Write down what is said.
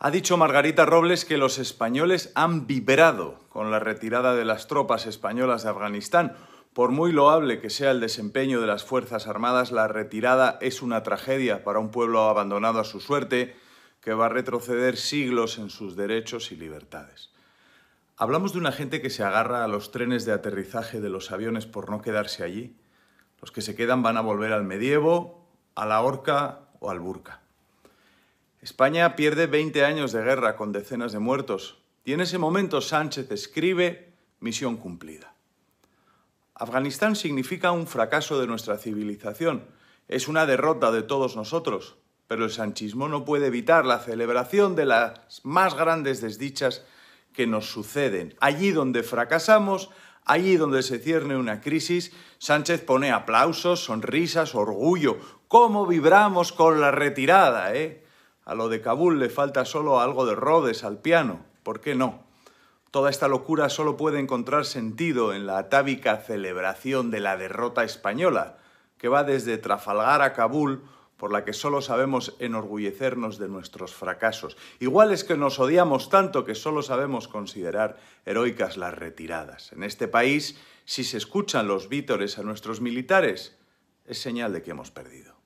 Ha dicho Margarita Robles que los españoles han vibrado con la retirada de las tropas españolas de Afganistán. Por muy loable que sea el desempeño de las Fuerzas Armadas, la retirada es una tragedia para un pueblo abandonado a su suerte que va a retroceder siglos en sus derechos y libertades. Hablamos de una gente que se agarra a los trenes de aterrizaje de los aviones por no quedarse allí. Los que se quedan van a volver al medievo, a la horca o al burka. España pierde 20 años de guerra con decenas de muertos y en ese momento Sánchez escribe misión cumplida. Afganistán significa un fracaso de nuestra civilización, es una derrota de todos nosotros, pero el sanchismo no puede evitar la celebración de las más grandes desdichas que nos suceden. Allí donde fracasamos, allí donde se cierne una crisis, Sánchez pone aplausos, sonrisas, orgullo. ¿Cómo vibramos con la retirada, eh? A lo de Kabul le falta solo algo de Rhodes al piano. ¿Por qué no? Toda esta locura solo puede encontrar sentido en la atávica celebración de la derrota española, que va desde Trafalgar a Kabul, por la que solo sabemos enorgullecernos de nuestros fracasos. Igual es que nos odiamos tanto que solo sabemos considerar heroicas las retiradas. En este país, si se escuchan los vítores a nuestros militares, es señal de que hemos perdido.